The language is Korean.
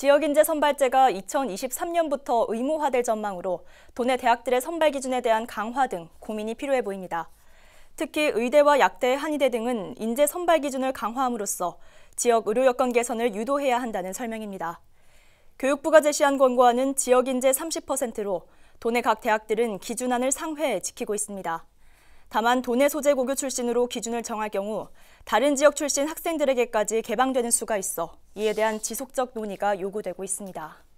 지역인재 선발제가 2023년부터 의무화될 전망으로 도내 대학들의 선발 기준에 대한 강화 등 고민이 필요해 보입니다. 특히 의대와 약대, 한의대 등은 인재 선발 기준을 강화함으로써 지역 의료 여건 개선을 유도해야 한다는 설명입니다. 교육부가 제시한 권고안은 지역 인재 30%로 도내 각 대학들은 기준안을 상회해 지키고 있습니다. 다만 도내 소재 고교 출신으로 기준을 정할 경우 다른 지역 출신 학생들에게까지 개방되는 수가 있어 이에 대한 지속적 논의가 요구되고 있습니다.